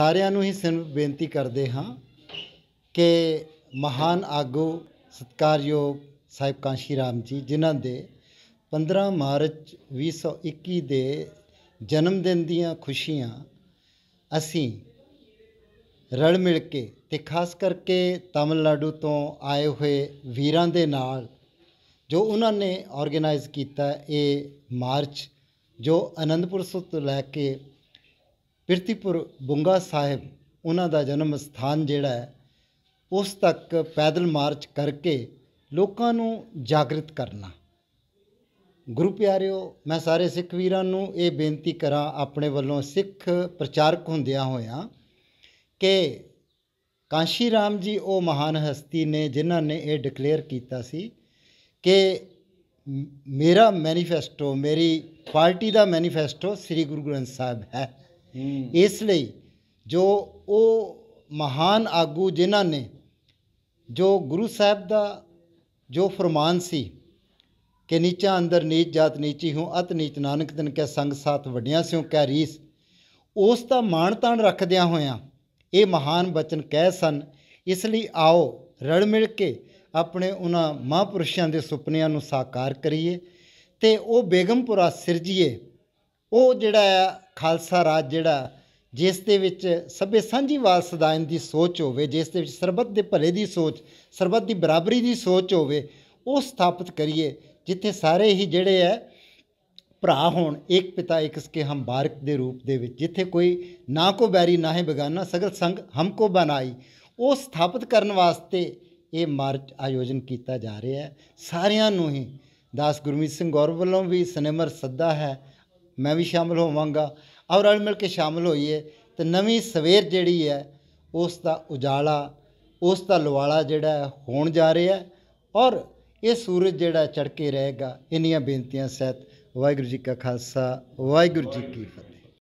ਸਾਰਿਆਂ ਨੂੰ ਹੀ ਸਿਰਫ ਬੇਨਤੀ ਕਰਦੇ ਹਾਂ ਕਿ ਮਹਾਨ ਆਗੂ ਸਤਕਾਰਯੋਗ ਸਾਹਿਬ ਕਾਂਸ਼ੀ ਰਾਮ ਜੀ ਜਿਨ੍ਹਾਂ ਦੇ 15 ਮਾਰਚ 2021 ਦੇ ਜਨਮ ਦਿਨ ਦੀਆਂ ਖੁਸ਼ੀਆਂ ਅਸੀਂ ਰਲ ਮਿਲ ਕੇ ਤੇ ਖਾਸ ਕਰਕੇ ਤਮਿਲਨਾਡੂ ਤੋਂ ਆਏ ਹੋਏ ਵੀਰਾਂ ਦੇ ਨਾਲ ਜੋ ਉਹਨਾਂ ਨੇ ਆਰਗੇਨਾਈਜ਼ ਕੀਤਾ ਇਹ ਮਾਰਚ ਜੋ ਅਨੰਦਪੁਰ ਤੋਂ ਲੈ ਕੇ ਪਿਰਤੀਪੁਰ ਬੁੰਗਾ ਸਾਹਿਬ ਉਹਨਾਂ ਦਾ ਜਨਮ ਸਥਾਨ ਜਿਹੜਾ ਹੈ ਉਸ ਤੱਕ ਪੈਦਲ ਮਾਰਚ ਕਰਕੇ ਲੋਕਾਂ ਨੂੰ ਜਾਗਰਿਤ ਕਰਨਾ ਗੁਰੂ ਪਿਆਰਿਓ ਮੈਂ ਸਾਰੇ ਸਿੱਖ ਵੀਰਾਂ ਨੂੰ ਇਹ ਬੇਨਤੀ ਕਰਾਂ ਆਪਣੇ ਵੱਲੋਂ ਸਿੱਖ ਪ੍ਰਚਾਰਕ ਹੁੰਦਿਆਂ ਹੋਇਆਂ ਕਿ ਕਾਂਸ਼ੀ ਰਾਮ ਜੀ ਉਹ ਮਹਾਨ ਹਸਤੀ ਨੇ ਜਿਨ੍ਹਾਂ ਨੇ ਇਹ ਡਿਕਲੇਅਰ ਕੀਤਾ ਸੀ ਕਿ ਮੇਰਾ ਮੈਨੀਫੈਸਟੋ ਮੇਰੀ ਪਾਰਟੀ ਦਾ ਮੈਨੀਫੈਸਟੋ ਸ੍ਰੀ ਗੁਰੂ ਗ੍ਰੰਥ ਸਾਹਿਬ ਹੈ ਇਸ ਲਈ ਜੋ ਉਹ ਮਹਾਨ ਆਗੂ ਜਿਨ੍ਹਾਂ ਨੇ ਜੋ ਗੁਰੂ ਸਾਹਿਬ ਦਾ ਜੋ ਫਰਮਾਨ ਸੀ ਕਿ ਨੀਚਾ ਅੰਦਰ ਨੀਚ ਜਾਤ ਨੀਚੀ ਹੂੰ ਅਤ ਨੀਚ ਨਾਨਕ ਤਨ ਕੈ ਸੰਗ ਸਾਥ ਵੱਡਿਆਂ ਸਿਓ ਕੈ ਰੀਸ ਉਸ ਦਾ ਮਾਣ ਤਾਣ ਰੱਖਦਿਆਂ ਹੋਇਆਂ ਇਹ ਮਹਾਨ ਬਚਨ ਕਹਿ ਸਨ ਇਸ ਲਈ ਆਓ ਰਲ ਮਿਲ ਕੇ ਆਪਣੇ ਉਹਨਾਂ ਮਹਾਂਪੁਰਸ਼ਾਂ ਦੇ ਸੁਪਨਿਆਂ ਨੂੰ ਸਾਕਾਰ ਕਰੀਏ ਤੇ ਉਹ ਬੇਗਮਪੁਰਾ ਸਿਰਜੀਏ ਉਹ ਜਿਹੜਾ ਖਾਲਸਾ ਰਾਜ ਜਿਹੜਾ ਜਿਸ ਦੇ ਵਿੱਚ ਸਭੇ ਸਾਂਝੀਵਾਲ ਸਦਾਇਨ ਦੀ ਸੋਚ ਹੋਵੇ ਜਿਸ ਦੇ ਵਿੱਚ ਸਰਬੱਤ ਦੇ ਭਲੇ ਦੀ ਸੋਚ ਸਰਬੱਤ ਦੀ ਬਰਾਬਰੀ ਦੀ ਸੋਚ ਹੋਵੇ ਉਹ ਸਥਾਪਿਤ ਕਰੀਏ ਜਿੱਥੇ ਸਾਰੇ ਹੀ ਜਿਹੜੇ ਹੈ ਭਰਾ ਹੋਣ ਇੱਕ ਪਿਤਾ ਇੱਕ ਸਕੇ ਹਮ ਬਾਰਕ ਦੇ ਰੂਪ ਦੇ ਵਿੱਚ ਜਿੱਥੇ ਕੋਈ ਨਾ ਕੋ ਬੈਰੀ ਨਾ ਹੈ ਬਗਾਨਾ ਸਗਲ ਸੰਗ ਹਮ ਕੋ ਬਨਾਈ ਉਹ ਸਥਾਪਿਤ ਕਰਨ ਵਾਸਤੇ ਇਹ ਮਾਰਚ ਆਯੋਜਨ ਕੀਤਾ ਜਾ ਰਿਹਾ ਹੈ ਸਾਰਿਆਂ ਨੂੰ ਹੀ ਦਾਸ ਗੁਰਮੀਤ ਸਿੰਘ ਗੌਰ ਵੱਲੋਂ ਵੀ ਸਨੇਮਰ ਸੱਦਾ ਹੈ ਮੈਂ ਵੀ ਸ਼ਾਮਲ ਹੋਵਾਂਗਾ ਔਰ ਰਲ ਮਿਲ ਕੇ ਸ਼ਾਮਲ ਹੋਈਏ ਤੇ ਨਵੀਂ ਸਵੇਰ ਜਿਹੜੀ ਹੈ ਉਸ ਦਾ ਉਜਾਲਾ ਉਸ ਦਾ ਲਵਾਲਾ ਜਿਹੜਾ ਹੋਣ ਜਾ ਰਿਹਾ ਹੈ ਔਰ ਇਹ ਸੂਰਜ ਜਿਹੜਾ ਚੜ ਕੇ ਰਹੇਗਾ ਇਨੀਆਂ ਬੇਨਤੀਆਂ ਸਹਿਤ ਵਾਹਿਗੁਰੂ ਜੀ ਕਾ ਖਾਲਸਾ ਵਾਹਿਗੁਰੂ ਜੀ ਕੀ ਫਤਿਹ